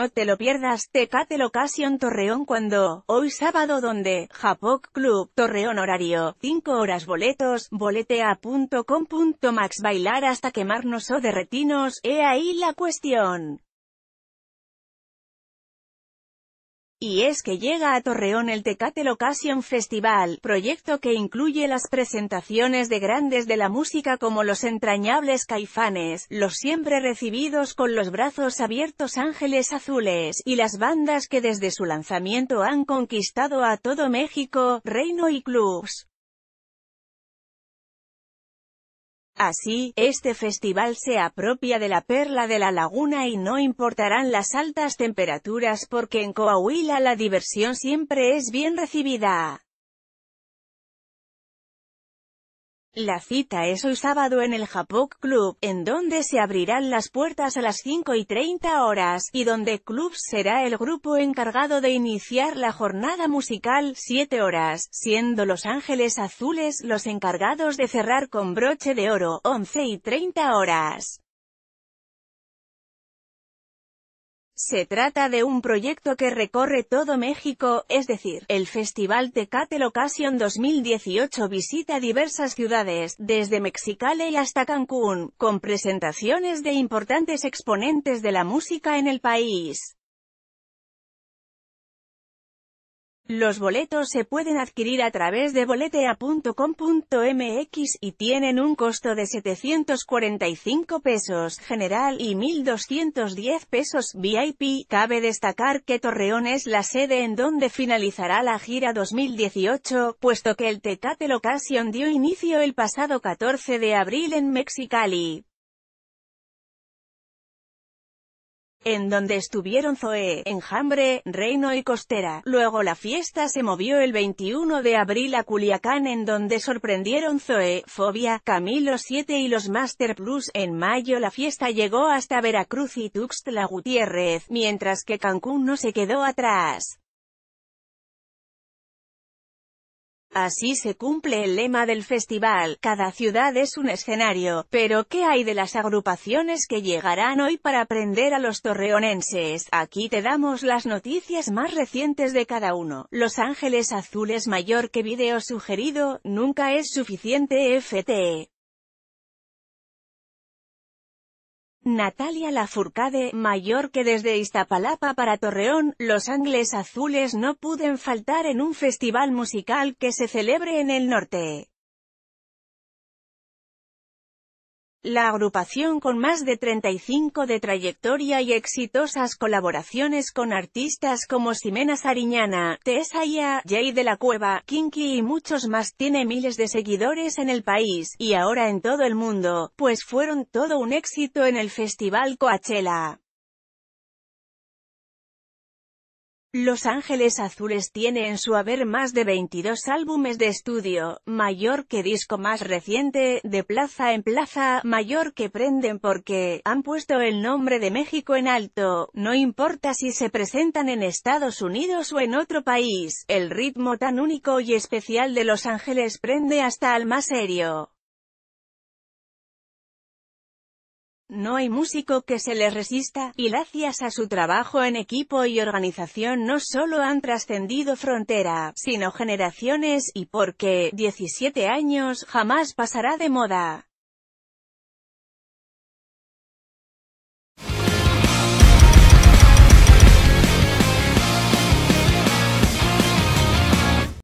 No te lo pierdas, Tecate ocasión Torreón cuando, hoy sábado donde, Japoc Club, Torreón horario, 5 horas boletos, boletea.com.max bailar hasta quemarnos o derretinos, he ahí la cuestión. Y es que llega a Torreón el Tecate Location Festival, proyecto que incluye las presentaciones de grandes de la música como los entrañables caifanes, los siempre recibidos con los brazos abiertos ángeles azules, y las bandas que desde su lanzamiento han conquistado a todo México, reino y clubs. Así, este festival se apropia de la perla de la laguna y no importarán las altas temperaturas porque en Coahuila la diversión siempre es bien recibida. La cita es hoy sábado en el Japoc Club, en donde se abrirán las puertas a las 5 y 30 horas, y donde Club será el grupo encargado de iniciar la jornada musical, 7 horas, siendo Los Ángeles Azules los encargados de cerrar con broche de oro, 11 y 30 horas. Se trata de un proyecto que recorre todo México, es decir, el Festival Tecate Location 2018 visita diversas ciudades, desde Mexicali hasta Cancún, con presentaciones de importantes exponentes de la música en el país. Los boletos se pueden adquirir a través de boletea.com.mx y tienen un costo de 745 pesos general y 1.210 pesos VIP. Cabe destacar que Torreón es la sede en donde finalizará la gira 2018, puesto que el Tecate Location dio inicio el pasado 14 de abril en Mexicali. en donde estuvieron Zoe, Enjambre, Reino y Costera. Luego la fiesta se movió el 21 de abril a Culiacán en donde sorprendieron Zoe, Fobia, Camilo 7 y los Master Plus. En mayo la fiesta llegó hasta Veracruz y Tuxtla Gutiérrez, mientras que Cancún no se quedó atrás. Así se cumple el lema del festival, cada ciudad es un escenario, pero ¿qué hay de las agrupaciones que llegarán hoy para aprender a los torreonenses? Aquí te damos las noticias más recientes de cada uno. Los Ángeles Azules mayor que video sugerido, nunca es suficiente FTE. Natalia Lafourcade, mayor que desde Iztapalapa para Torreón, Los angles Azules no pueden faltar en un festival musical que se celebre en el norte. La agrupación con más de 35 de trayectoria y exitosas colaboraciones con artistas como Ximena Sariñana, Tesaya, Jay de la Cueva, Kinky y muchos más tiene miles de seguidores en el país, y ahora en todo el mundo, pues fueron todo un éxito en el Festival Coachella. Los Ángeles Azules tiene en su haber más de 22 álbumes de estudio, mayor que disco más reciente, de plaza en plaza, mayor que prenden porque, han puesto el nombre de México en alto, no importa si se presentan en Estados Unidos o en otro país, el ritmo tan único y especial de Los Ángeles prende hasta al más serio. No hay músico que se le resista, y gracias a su trabajo en equipo y organización no solo han trascendido frontera, sino generaciones, y porque, 17 años, jamás pasará de moda.